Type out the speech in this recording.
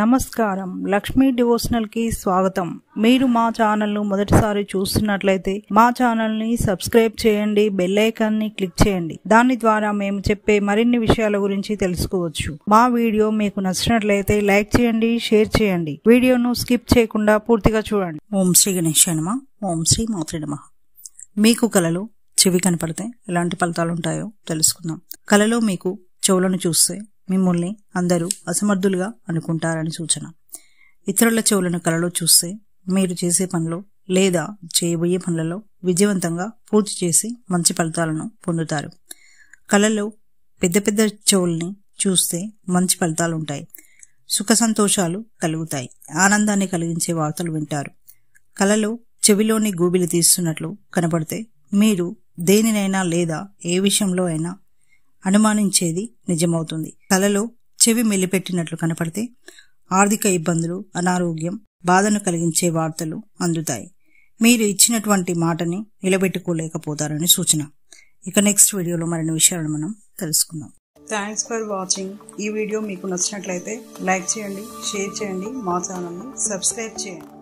నమస్కారం లక్ష్మీ డివోషనల్కి స్వాగతం మీరు మా ఛానల్ను మొదటిసారి చూస్తున్నట్లయితే మా ఛానల్ని సబ్స్క్రైబ్ చేయండి బెల్ ని క్లిక్ చేయండి దాని ద్వారా మేము చెప్పే మరిన్ని విషయాల గురించి తెలుసుకోవచ్చు మా వీడియో మీకు నచ్చినట్లయితే లైక్ చేయండి షేర్ చేయండి వీడియోను స్కిప్ చేయకుండా పూర్తిగా చూడండి ఓం శ్రీ గణేష్ ఓం శ్రీ మాతృ మీకు కలలు చెవి కనపడితే ఎలాంటి ఫలితాలు ఉంటాయో తెలుసుకుందాం కలలో మీకు చెవులను చూస్తే మిమ్మల్ని అందరూ అసమర్థులుగా అనుకుంటారని సూచన ఇతరుల చెవులను కలలో చూస్తే మీరు చేసే పనిలో లేదా చేయబోయే పనులలో విజయవంతంగా పూర్తి చేసి మంచి ఫలితాలను పొందుతారు కళలో పెద్ద పెద్ద చెవుల్ని చూస్తే మంచి ఫలితాలు ఉంటాయి సుఖ సంతోషాలు కలుగుతాయి ఆనందాన్ని కలిగించే వార్తలు వింటారు కళలో చెవిలోని గూబిలు తీస్తున్నట్లు కనపడితే మీరు దేనినైనా లేదా ఏ విషయంలో అయినా అనుమానించేది నిజమవుతుంది కలలో చెవి మెల్లిపెట్టినట్లు కనపడితే ఆర్థిక ఇబ్బందులు అనారోగ్యం బాధను కలిగించే వార్తలు అందుతాయి మీరు ఇచ్చినటువంటి మాటని నిలబెట్టుకోలేకపోతారని సూచన ఇక నెక్స్ట్ వీడియోలో మరిన్ని విషయాలను మనం తెలుసుకుందాం థ్యాంక్స్ ఫర్ వాచింగ్ ఈ వీడియో మీకు నచ్చినట్లయితే లైక్ చేయండి షేర్ చేయండి మా ఛానల్ని సబ్స్క్రైబ్ చేయండి